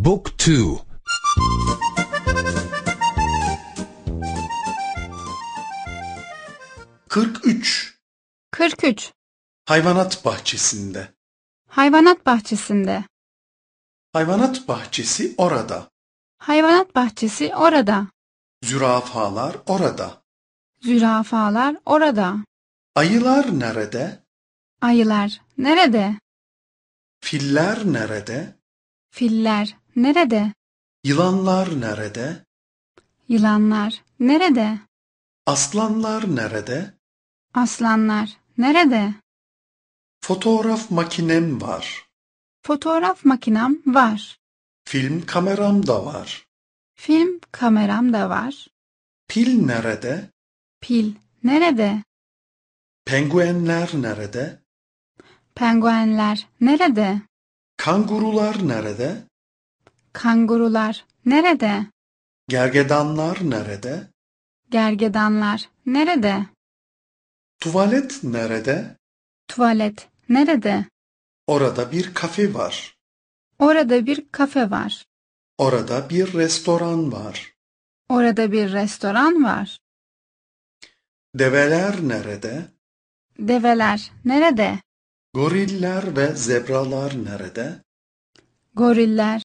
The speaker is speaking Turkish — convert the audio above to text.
Book 2 43 43 Hayvanat bahçesinde Hayvanat bahçesinde Hayvanat bahçesi orada Hayvanat bahçesi orada Zürafalar orada Zürafalar orada Ayılar nerede? Ayılar nerede? Filler nerede? Filler nerede? Yılanlar nerede? Yılanlar nerede? Aslanlar nerede? Aslanlar nerede? Fotoğraf makinem var. Fotoğraf makinem var. Film kameram da var. Film kameram da var. Pil nerede? Pil nerede? Penguenler nerede? Penguenler nerede? Kangurular nerede? Kangurular nerede? Gergedanlar nerede? Gergedanlar nerede? Tuvalet nerede? Tuvalet nerede? Orada bir kafe var. Orada bir kafe var. Orada bir restoran var. Orada bir restoran var. Develer nerede? Develer nerede? Goriller ve zebralar nerede? Goriller